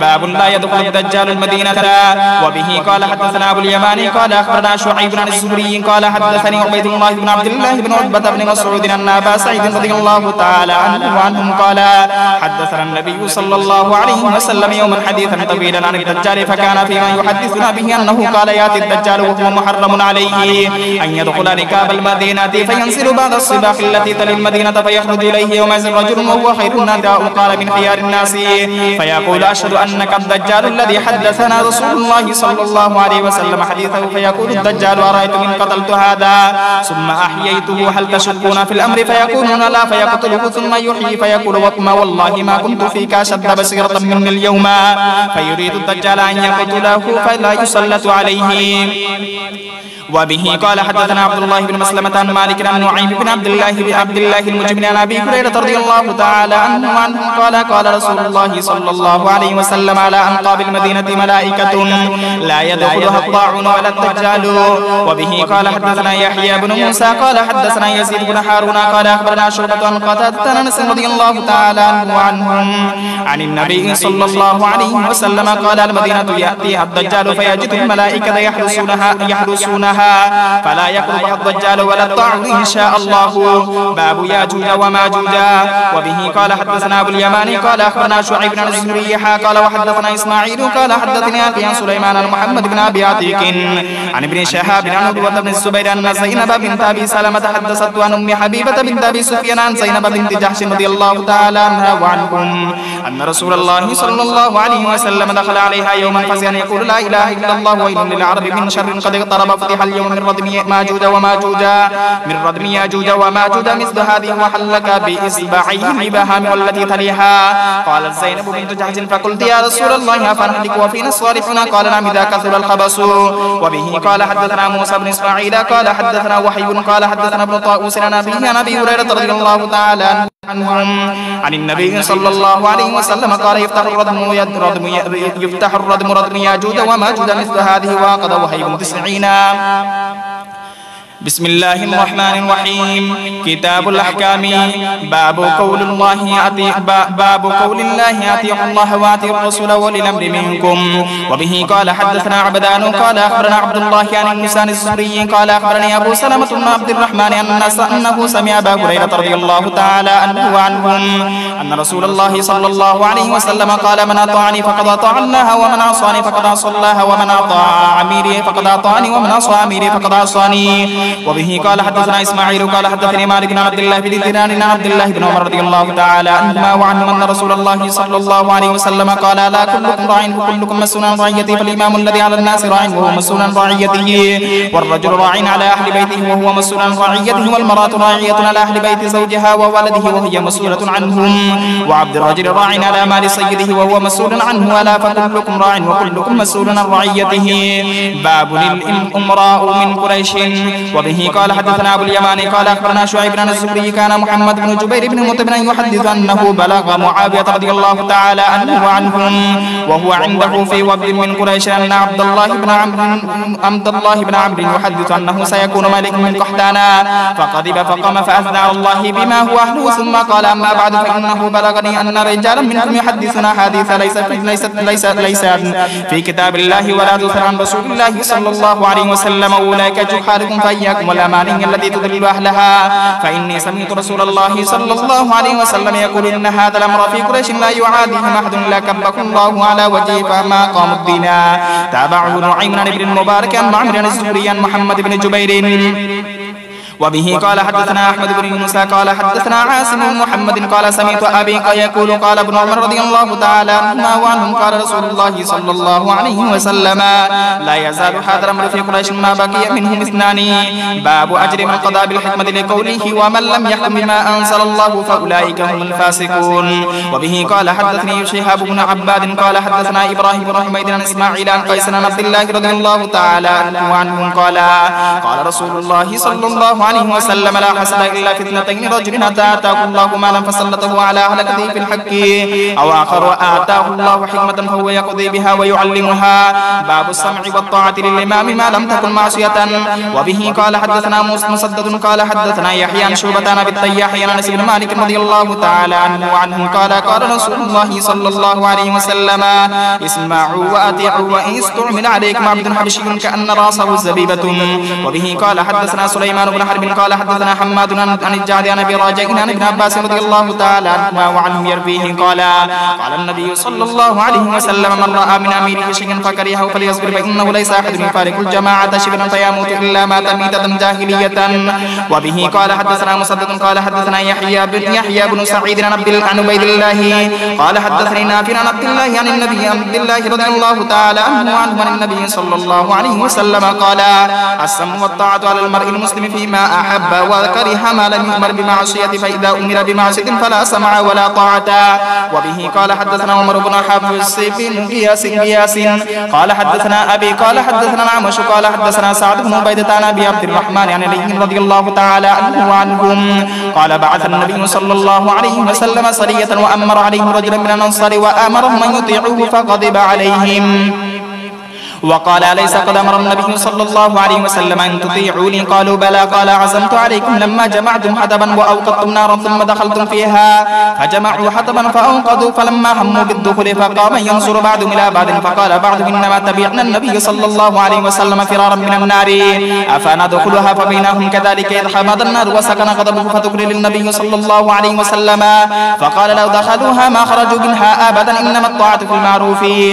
باب لا يدخل الدجال المدينة وبه قال حدثنا أبو اليماني قال أخبرنا شعيب بن الزهري قال حدثني عبيد الله بن عبد الله بن عتبة بن مسعود أن أبا سعيد رضي الله تعالى عنه وعنهم قال حدثنا النبي صلى الله عليه وسلم يوما حديثا طويلا عن الدجال فكان فيما يحدثنا به أنه قال يأتي الدجال وهو محرم عليه أن يدخل ركاب المدينة فينزل بعد الصباح التي تلي المدينة فيخرج إليه يوم رجل وهو خير النداء قال من خيار الناس فيقول أشهد أن أنك الدجال الذي حدثنا رسول الله صلى الله عليه وسلم حديثه فيقول الدجال أرأيتم إن قتلت هذا ثم أحييته هل تشكون في الأمر فيقولون لا فيقتله ثم يحيي فيقول وكما والله ما كنت فيك أشد بصيرة مني اليوم فيريد الدجال أن يقتله فلا يسلط عليه وبه قال حدثنا عبد الله بن مسلمة عن مالك بن نعيم بن عبد الله بن عبد الله المجمن عن أبي هريرة رضي الله تعالى عنه وعنه قال قال رسول الله صلى الله عليه وسلم على أنقاب المدينة ملائكة لا يدخلها الطاعون ولا الدجال وبه قال حدثنا يحيى بن موسى قال حدثنا يزيد بن هارون قال أخبرنا شعبة عن قتادة أنس رضي الله تعالى عنه عنهم عن النبي صلى الله عليه وسلم قال المدينة يأتيها الدجال فيجد الملائكة يحرسونها يحرسونها لها فلا يقرب الضجال ولا الطعن إن شاء الله باب وما وماجوج وبه قال حدثنا أبو اليماني قال أخبرنا شعيب بن ريحا قال وحدثنا إسماعيل قال حدثني أبي عن سليمان محمد بن أبي عتيق عن ابن شهاب عن عبد بن الزبير أن زينب بنت أبي سلمة حدثت عن أم حبيبة بنت أبي سفيان عن زينب بنت جحش رضي الله تعالى عنها وعنهم أن رسول الله صلى الله عليه وسلم دخل عليها يوما فزيان يقول لا إله إلا الله وإن للعرب من شر قد اقترب فتح اليوم من ردم ماجود وماجوج من ردم ياجوج وماجوج مثل هذه وحلك بإصبعيه بهام والتي تليها قالت زينب بنت جحش فقلت يا رسول الله أفنحلك وفينا الصالحون قال نعم إذا كثر الخبص وبه قال حدثنا موسى بن إسماعيل قال حدثنا وحي قال حدثنا ابن طاووس عن أبي هريرة رضي الله تعالى عنهم عن النبي صلى الله عليه وسلم قال يفتح الردم يفتح الردم ردم ياجود وماجود مثل هذه وقد وهي تسعين าม بسم الله الرحمن الرحيم كتاب الأحكام باب قول الله أطيع باب قول الله أطيع الله وأطيع الرسول وأولي الأمر منكم وبه قال حدثنا عبدان قال أخبرنا عبد الله عن لسان الزهري قال أخبرني أبو سلمة بن عبد الرحمن أن أنه سمع أبا هريرة رضي الله تعالى عنه وعنهم أن رسول الله صلى الله عليه وسلم قال من أطاعني فقد أطاع الله ومن عصاني فقد عصى الله ومن أطاع أميري فقد أطاعني ومن عصى أميري فقد عصاني وبه قال حدثنا إسماعيل قال حدثني مالك بن عبد الله بن عن عبد الله بن عمر رضي الله تعالى عنهما وعنه أن رسول الله صلى الله عليه وسلم قال لا كلكم راع وكلكم مسؤول عن رعيته فالإمام الذي على الناس راع وهو مسؤول عن رعيته والرجل راع على أهل بيته وهو مسؤول عن رعيته والمرأة راعية على أهل بيت زوجها وولده وهي مسؤولة عنهم وعبد الرجل راع على مال سيده وهو مسؤول عنه ألا فكلكم راع وكلكم مسؤول عن رعيته باب الإمراء من قريش وبه قال حدثنا أبو اليماني قال أخبرنا شعيب بن الزبري كان محمد بن جبير بن مطعم يحدث أنه بلغ معاوية رضي الله تعالى عنه وعنهم وهو عنده في وفد من قريش أن عبد الله بن عمرو عبد الله بن عمرو يحدث أنه سيكون ملك من قحطانا فغضب فقام فأثنى على الله بما هو أهله ثم قال أما بعد فإنه بلغني أن رجالا منكم يحدثنا حديث ليس ليست ليس ليس ليس في كتاب الله ولا تثر عن رسول الله صلى الله عليه وسلم أولئك جحاركم فأي وإياكم والأماني التي تدل أهلها فإني سمعت رسول الله صلى الله عليه وسلم يقول إن هذا الأمر في قريش لا يعاديهم أحد لا كبكم الله على وجهه فما قام الدين تابعه نعيم بن المبارك ان معمر الزهري عن محمد بن جبير وبه قال حدثنا أحمد بن موسى قال حدثنا عاصم بن محمد قال سمعت أبي يقول قال ابن عمر رضي الله تعالى عنهما وعنهم قال رسول الله صلى الله عليه وسلم لا يزال هذا الأمر في قريش ما بقي منهم اثنان باب أجر من قضى بالحكمة لقوله ومن لم يحكم بما أنزل الله فأولئك هم الفاسقون وبه قال حدثني شهاب بن عباد قال حدثنا إبراهيم بن حميد عن إسماعيل عن قيس بن عبد الله رضي الله تعالى عنه وعنهم قال قال رسول الله صلى الله عليه وسلم لا حسد إلا فتنتين رجل آتاه الله مالا فسلطه على هلكته في الحق أو آخر آتاه الله حكمة فهو يقضي بها ويعلمها باب السمع والطاعة للإمام ما لم تكن معصية وبه قال حدثنا موسى مسدد قال حدثنا يحيى عن شعبة عن أبي التياح عن أنس بن مالك رضي الله تعالى عنه وعنه قال قال رسول الله صلى الله عليه وسلم اسمعوا وأطيعوا وإن استعمل عليكم عبد حبشي كأن راسه زبيبة وبه قال حدثنا سليمان بن حرب عامر بن قال حدثنا حماد عن الجعد عن ابي راجع عن ابن عباس رضي الله تعالى عنهما وعنهم يرويه قال قال النبي صلى الله عليه وسلم من راى من اميره شيئا فكرهه فليصبر فانه ليس احد يفارق الجماعه شبرا فيموت الا مات ميته جاهليه وبه قال حدثنا مسدد قال حدثنا يحيى بن يحيى بن سعيد عن عبد عن عبيد الله قال حدثني نافع عن عبد الله عن النبي عبد الله رضي الله تعالى عنه عن النبي صلى الله عليه وسلم قال السم والطاعه على المرء المسلم فيما ما أحب وكره ما لم يؤمر بمعصية فإذا أمر بمعصية فلا سمع ولا طاعة وبه قال حدثنا عمر بن حفص بن قياس قياس قال حدثنا أبي قال حدثنا عمش قال حدثنا سعد بن عبيدة عن أبي عبد الرحمن عن علي رضي الله تعالى عنه وعنهم قال بعث النبي صلى الله عليه وسلم صلية وأمر عليه رجلا من الأنصار وآمرهم أن يطيعوه فغضب عليهم وقال أليس قد أمر النبي صلى الله عليه وسلم أن تطيعوني قالوا بلى قال عزمت عليكم لما جمعتم حطبا وأوقدتم نارا ثم دخلتم فيها فجمعوا حطبا فأوقدوا فلما هموا بالدخول فقام ينصر بعضهم إلى بعض فقال بعضهم إنما تبعنا النبي صلى الله عليه وسلم فرارا من النار أفندخلها فبينهم كذلك إذ حمد النار وسكن غضبه فذكر للنبي صلى الله عليه وسلم فقال لو دخلوها ما خرجوا منها أبدا إنما الطاعة في المعروف